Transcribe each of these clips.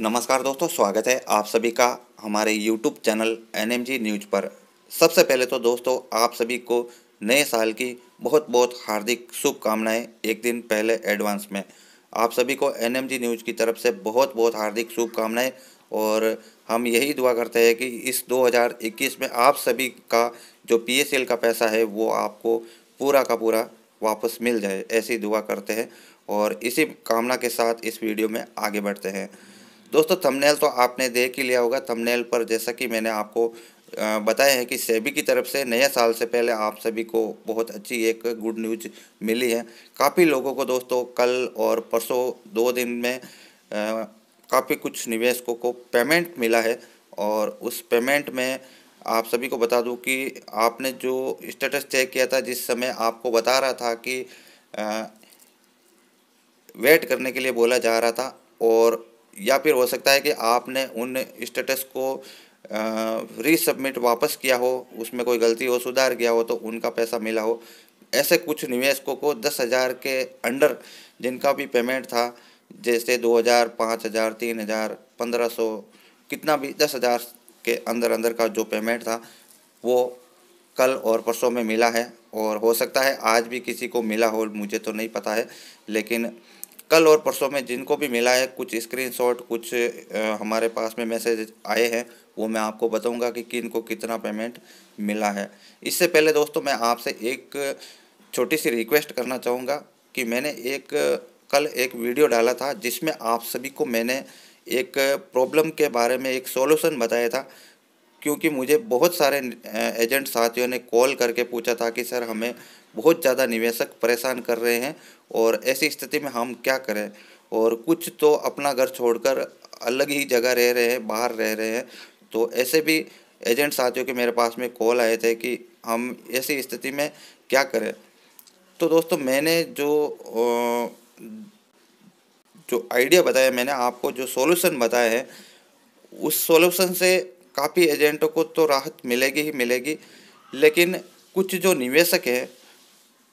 नमस्कार दोस्तों स्वागत है आप सभी का हमारे यूट्यूब चैनल एन न्यूज पर सबसे पहले तो दोस्तों आप सभी को नए साल की बहुत बहुत हार्दिक शुभकामनाएं एक दिन पहले एडवांस में आप सभी को एन न्यूज की तरफ से बहुत बहुत हार्दिक शुभकामनाएं और हम यही दुआ करते हैं कि इस 2021 में आप सभी का जो पी का पैसा है वो आपको पूरा का पूरा वापस मिल जाए ऐसी दुआ करते हैं और इसी कामना के साथ इस वीडियो में आगे बढ़ते हैं दोस्तों थंबनेल तो आपने देख ही लिया होगा थंबनेल पर जैसा कि मैंने आपको बताया है कि सेबी की तरफ से नए साल से पहले आप सभी को बहुत अच्छी एक गुड न्यूज मिली है काफ़ी लोगों को दोस्तों कल और परसों दो दिन में काफ़ी कुछ निवेशकों को पेमेंट मिला है और उस पेमेंट में आप सभी को बता दूं कि आपने जो स्टेटस चेक किया था जिस समय आपको बता रहा था कि वेट करने के लिए बोला जा रहा था और या फिर हो सकता है कि आपने उन स्टेटस को रीसबमिट वापस किया हो उसमें कोई गलती हो सुधार किया हो तो उनका पैसा मिला हो ऐसे कुछ निवेशकों को दस हज़ार के अंडर जिनका भी पेमेंट था जैसे दो हज़ार पाँच हज़ार तीन हज़ार पंद्रह सौ कितना भी दस हज़ार के अंदर अंदर का जो पेमेंट था वो कल और परसों में मिला है और हो सकता है आज भी किसी को मिला हो मुझे तो नहीं पता है लेकिन कल और परसों में जिनको भी मिला है कुछ स्क्रीनशॉट कुछ हमारे पास में मैसेज आए हैं वो मैं आपको बताऊंगा कि किन को कितना पेमेंट मिला है इससे पहले दोस्तों मैं आपसे एक छोटी सी रिक्वेस्ट करना चाहूँगा कि मैंने एक कल एक वीडियो डाला था जिसमें आप सभी को मैंने एक प्रॉब्लम के बारे में एक सोल्यूशन बताया था क्योंकि मुझे बहुत सारे एजेंट साथियों ने कॉल करके पूछा था कि सर हमें बहुत ज़्यादा निवेशक परेशान कर रहे हैं और ऐसी स्थिति में हम क्या करें और कुछ तो अपना घर छोड़कर अलग ही जगह रह रहे हैं बाहर रह रहे हैं तो ऐसे भी एजेंट साथियों के मेरे पास में कॉल आए थे कि हम ऐसी स्थिति में क्या करें तो दोस्तों मैंने जो जो आइडिया बताया मैंने आपको जो सॉल्यूशन बताया है उस सॉल्यूशन से काफ़ी एजेंटों को तो राहत मिलेगी ही मिलेगी लेकिन कुछ जो निवेशक हैं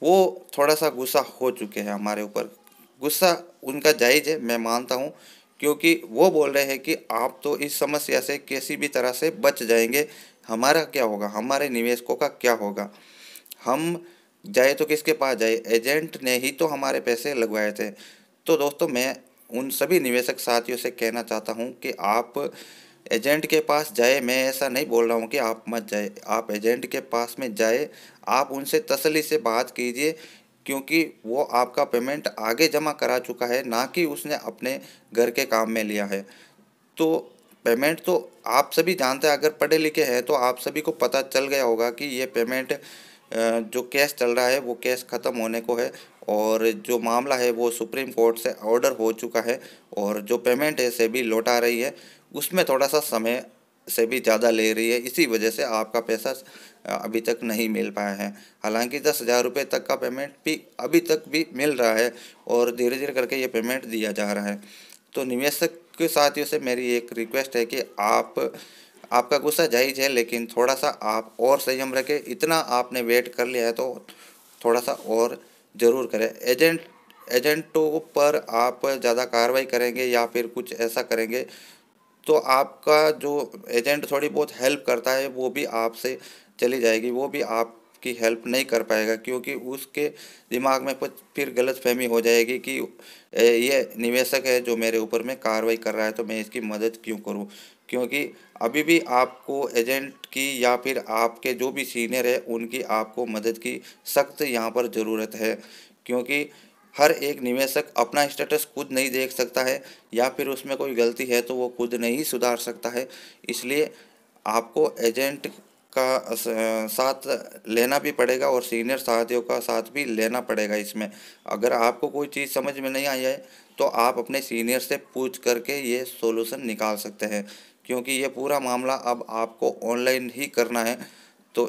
वो थोड़ा सा गुस्सा हो चुके हैं हमारे ऊपर गुस्सा उनका जायज़ है मैं मानता हूँ क्योंकि वो बोल रहे हैं कि आप तो इस समस्या से किसी भी तरह से बच जाएंगे हमारा क्या होगा हमारे निवेशकों का क्या होगा हम जाए तो किसके पास जाए एजेंट ने ही तो हमारे पैसे लगवाए थे तो दोस्तों मैं उन सभी निवेशक साथियों से कहना चाहता हूँ कि आप एजेंट के पास जाए मैं ऐसा नहीं बोल रहा हूँ कि आप मत जाए आप एजेंट के पास में जाए आप उनसे तसली से बात कीजिए क्योंकि वो आपका पेमेंट आगे जमा करा चुका है ना कि उसने अपने घर के काम में लिया है तो पेमेंट तो आप सभी जानते हैं अगर पढ़े लिखे हैं तो आप सभी को पता चल गया होगा कि ये पेमेंट जो केस चल रहा है वो केस ख़त्म होने को है और जो मामला है वो सुप्रीम कोर्ट से ऑर्डर हो चुका है और जो पेमेंट है से भी लौटा रही है उसमें थोड़ा सा समय से भी ज़्यादा ले रही है इसी वजह से आपका पैसा अभी तक नहीं मिल पाया है हालांकि दस हज़ार रुपये तक का पेमेंट भी अभी तक भी मिल रहा है और धीरे धीरे करके ये पेमेंट दिया जा रहा है तो निवेशक के साथियों से मेरी एक रिक्वेस्ट है कि आप आपका गुस्सा जायज है लेकिन थोड़ा सा आप और संयम रखें इतना आपने वेट कर लिया है तो थोड़ा सा और ज़रूर करें एजेंट एजेंटों पर आप ज़्यादा कार्रवाई करेंगे या फिर कुछ ऐसा करेंगे तो आपका जो एजेंट थोड़ी बहुत हेल्प करता है वो भी आपसे चली जाएगी वो भी आपकी हेल्प नहीं कर पाएगा क्योंकि उसके दिमाग में कुछ फिर गलत फहमी हो जाएगी कि ये निवेशक है जो मेरे ऊपर में कार्रवाई कर रहा है तो मैं इसकी मदद क्यों करूं क्योंकि अभी भी आपको एजेंट की या फिर आपके जो भी सीनियर है उनकी आपको मदद की सख्त यहाँ पर ज़रूरत है क्योंकि हर एक निवेशक अपना स्टेटस खुद नहीं देख सकता है या फिर उसमें कोई गलती है तो वो खुद नहीं सुधार सकता है इसलिए आपको एजेंट का साथ लेना भी पड़ेगा और सीनियर साथियों का साथ भी लेना पड़ेगा इसमें अगर आपको कोई चीज़ समझ में नहीं आई है तो आप अपने सीनियर से पूछ करके ये सोल्यूशन निकाल सकते हैं क्योंकि ये पूरा मामला अब आपको ऑनलाइन ही करना है तो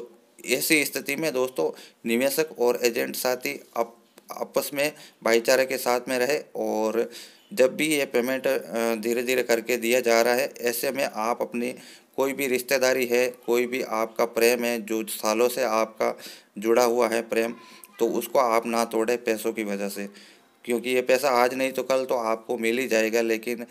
ऐसी स्थिति में दोस्तों निवेशक और एजेंट साथी अब आपस में भाईचारे के साथ में रहे और जब भी ये पेमेंट धीरे धीरे करके दिया जा रहा है ऐसे में आप अपनी कोई भी रिश्तेदारी है कोई भी आपका प्रेम है जो सालों से आपका जुड़ा हुआ है प्रेम तो उसको आप ना तोड़े पैसों की वजह से क्योंकि ये पैसा आज नहीं तो कल तो आपको मिल ही जाएगा लेकिन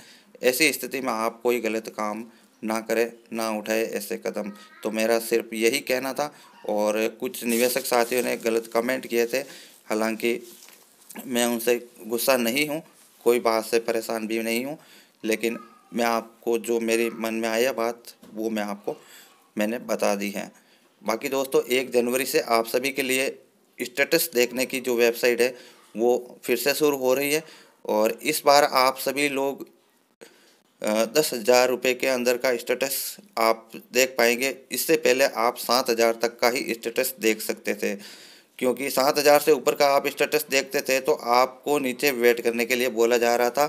ऐसी स्थिति में आप कोई गलत काम ना करें ना उठाए ऐसे कदम तो मेरा सिर्फ यही कहना था और कुछ निवेशक साथियों ने गलत कमेंट किए थे हालांकि मैं उनसे गुस्सा नहीं हूँ कोई बात से परेशान भी नहीं हूँ लेकिन मैं आपको जो मेरे मन में आया बात वो मैं आपको मैंने बता दी है बाकी दोस्तों एक जनवरी से आप सभी के लिए स्टेटस देखने की जो वेबसाइट है वो फिर से शुरू हो रही है और इस बार आप सभी लोग दस हज़ार रुपये के अंदर का स्टेटस आप देख पाएंगे इससे पहले आप सात हज़ार तक का ही स्टेटस देख सकते थे क्योंकि सात हज़ार से ऊपर का आप स्टेटस देखते थे तो आपको नीचे वेट करने के लिए बोला जा रहा था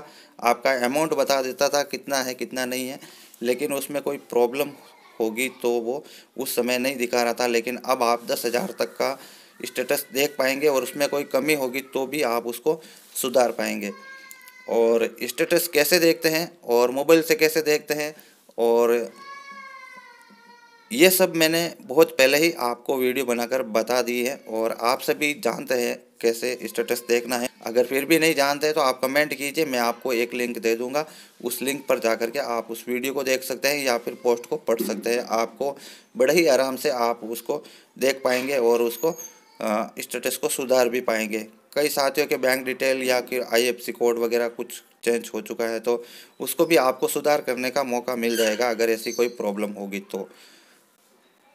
आपका अमाउंट बता देता था कितना है कितना नहीं है लेकिन उसमें कोई प्रॉब्लम होगी तो वो उस समय नहीं दिखा रहा था लेकिन अब आप दस हज़ार तक का स्टेटस देख पाएंगे और उसमें कोई कमी होगी तो भी आप उसको सुधार पाएंगे और स्टेटस कैसे देखते हैं और मोबाइल से कैसे देखते हैं और ये सब मैंने बहुत पहले ही आपको वीडियो बनाकर बता दी है और आप सभी जानते हैं कैसे स्टेटस देखना है अगर फिर भी नहीं जानते तो आप कमेंट कीजिए मैं आपको एक लिंक दे दूंगा उस लिंक पर जा के आप उस वीडियो को देख सकते हैं या फिर पोस्ट को पढ़ सकते हैं आपको बड़े ही आराम से आप उसको देख पाएंगे और उसको स्टेटस को सुधार भी पाएंगे कई साथियों के बैंक डिटेल या फिर आई कोड वगैरह कुछ चेंज हो चुका है तो उसको भी आपको सुधार करने का मौका मिल जाएगा अगर ऐसी कोई प्रॉब्लम होगी तो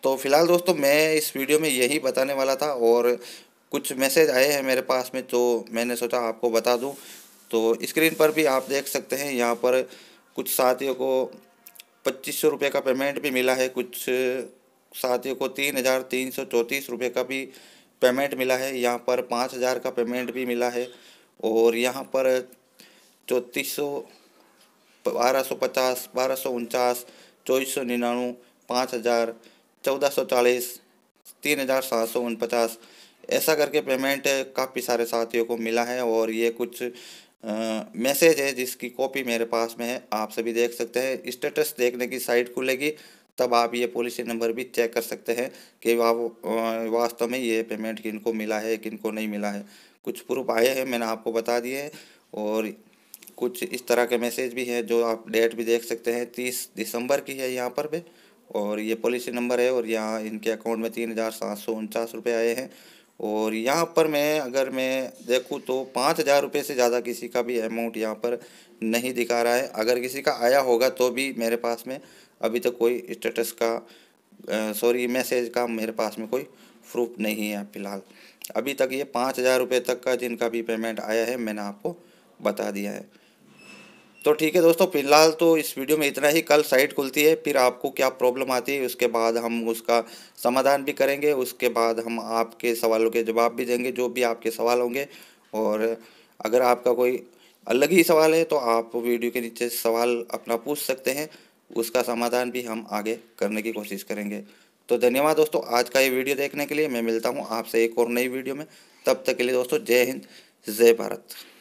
तो फिलहाल दोस्तों मैं इस वीडियो में यही बताने वाला था और कुछ मैसेज आए हैं मेरे पास में तो मैंने सोचा आपको बता दूं तो स्क्रीन पर भी आप देख सकते हैं यहाँ पर कुछ साथियों को पच्चीस सौ रुपये का पेमेंट भी मिला है कुछ साथियों को तीन हज़ार तीन सौ चौंतीस रुपये का भी पेमेंट मिला है यहाँ पर पाँच हज़ार का पेमेंट भी मिला है और यहाँ पर चौंतीस सौ बारह सौ पचास बारह सौ उनचास चौबीस सौ निन्यानवे पाँच हज़ार चौदह सौ चालीस तीन हज़ार सात सौ उनपचास ऐसा करके पेमेंट काफ़ी सारे साथियों को मिला है और ये कुछ मैसेज है जिसकी कॉपी मेरे पास में है आप सभी देख सकते हैं स्टेटस देखने की साइट खुलेगी तब आप ये पॉलिसी नंबर भी चेक कर सकते हैं कि वास्तव में ये पेमेंट किनको मिला है किनको नहीं मिला है कुछ प्रूफ आए हैं मैंने आपको बता दिए हैं और कुछ इस तरह के मैसेज भी हैं जो आप डेट भी देख सकते हैं तीस दिसंबर की है यहाँ पर भी और ये पॉलिसी नंबर है और यहाँ इनके अकाउंट में तीन हज़ार सात सौ उनचास रुपये आए हैं और यहाँ पर मैं अगर मैं देखूँ तो पाँच हज़ार रुपये से ज़्यादा किसी का भी अमाउंट यहाँ पर नहीं दिखा रहा है अगर किसी का आया होगा तो भी मेरे पास में अभी तक तो कोई स्टेटस का सॉरी मैसेज का मेरे पास में कोई प्रूफ नहीं है फिलहाल अभी तक ये पाँच हज़ार रुपये तक का जिनका भी पेमेंट आया है मैंने आपको बता दिया है तो ठीक है दोस्तों फिलहाल तो इस वीडियो में इतना ही कल साइट खुलती है फिर आपको क्या प्रॉब्लम आती है उसके बाद हम उसका समाधान भी करेंगे उसके बाद हम आपके सवालों के जवाब भी देंगे जो भी आपके सवाल होंगे और अगर आपका कोई अलग ही सवाल है तो आप वीडियो के नीचे सवाल अपना पूछ सकते हैं उसका समाधान भी हम आगे करने की कोशिश करेंगे तो धन्यवाद दोस्तों आज का ये वीडियो देखने के लिए मैं मिलता हूँ आपसे एक और नई वीडियो में तब तक के लिए दोस्तों जय हिंद जय भारत